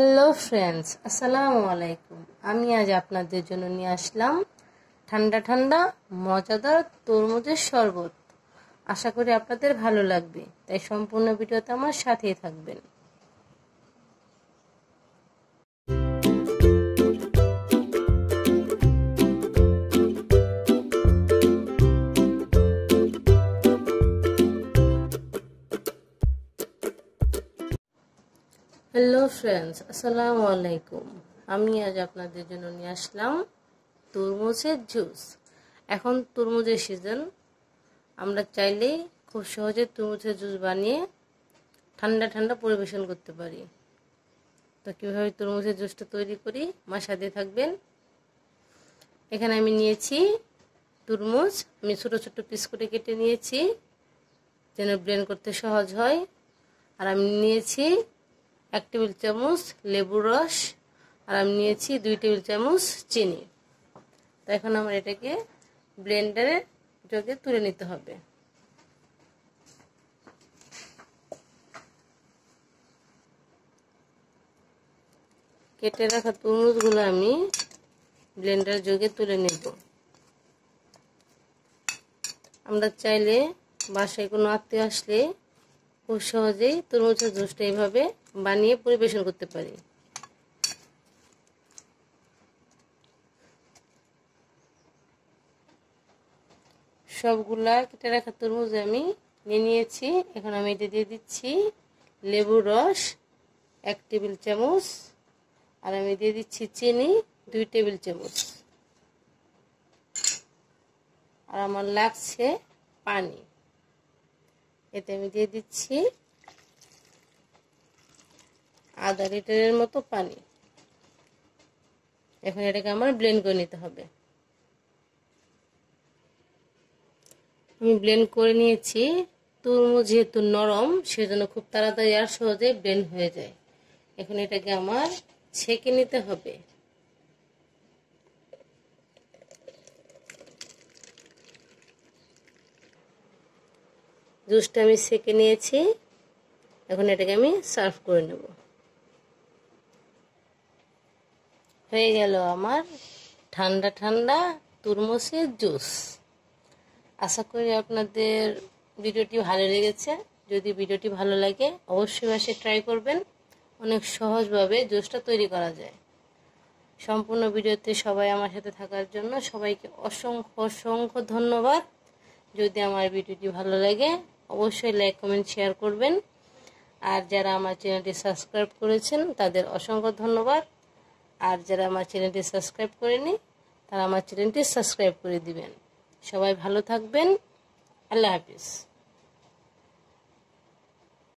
hello friends আসসালামু আলাইকুম আমি আজ আপনাদের জন্য নিয়ে আসলাম ঠান্ডা ঠান্ডা মজাদার তরমুজের শরবত আশা করি আপনাদের ভালো লাগবে তাই সম্পূর্ণ ভিডিওতে আমার সাথেই থাকবেন হ্যালো ফ্রেন্ডস আসসালামু আলাইকুম আমি আজ আপনাদের জন্য নিয়ে আসলাম তরমুজের জুস এখন তরমুজের সিজন আমরা চাইলেই খুব সহজে তরমুজের জুস বানিয়ে ঠান্ডা ঠান্ডা পরিবেশন করতে পারি তো কীভাবে তরমুজের জুসটা তৈরি করি আমার সাথে থাকবেন এখানে আমি নিয়েছি তরমুজ আমি ছোটো ছোটো পিস করে কেটে নিয়েছি যেন ব্লেন্ড করতে সহজ হয় আর আমি নিয়েছি এক টেবিল চামচ লেবুর রস আর আমি নিয়েছি দুই টেবিল চামচ চিনি তো এখন আমার এটাকে ব্লেন্ডারে জগে তুলে নিতে হবে কেটে রাখা তরমুজগুলো আমি ব্লেন্ডার যোগে তুলে নেব আমরা চাইলে বাসায় কোনো আত্মীয় আসলে খুব সহজেই তরমুজের জুসটা এইভাবে বানিয়ে পরিবেশন করতে পারি সবগুলা কেটে রাখা তরমুজ আমি নিয়ে নিয়েছি এখন আমি এটা দিয়ে দিচ্ছি লেবুর রস এক টেবিল চামচ আর আমি দিয়ে দিচ্ছি চিনি দুই টেবিল চামচ আর আমার লাগছে পানি এতে আমি দিয়ে দিচ্ছি আধা লিটারের মতো পানি এখন এটাকে আমার ব্লেন্ড করে নিতে হবে আমি ব্লেন্ড করে নিয়েছি তরমুজ যেহেতু নরম সেজন্য খুব তাড়াতাড়ি আর সহজে ব্লেন্ড হয়ে যায় এখন এটাকে আমার ছেঁকে নিতে হবে জুসটা আমি সেকে নিয়েছি এখন এটাকে আমি সার্ভ করে নেব হয়ে গেল আমার ঠান্ডা ঠান্ডা তুরমুসের জুস আশা করি আপনাদের ভিডিওটি ভালো লেগেছে যদি ভিডিওটি ভালো লাগে অবশ্যই বাসে ট্রাই করবেন অনেক সহজভাবে জুসটা তৈরি করা যায় সম্পূর্ণ ভিডিওতে সবাই আমার সাথে থাকার জন্য সবাইকে অসংখ্য অসংখ্য ধন্যবাদ যদি আমার ভিডিওটি ভালো লাগে অবশ্যই লাইক কমেন্ট শেয়ার করবেন আর যারা আমার চ্যানেলটি সাবস্ক্রাইব করেছেন তাদের অসংখ্য ধন্যবাদ আর যারা আমার চ্যানেলটি সাবস্ক্রাইব করেনি তারা আমার চ্যানেলটি সাবস্ক্রাইব করে দিবেন সবাই ভালো থাকবেন আল্লাহ হাফিজ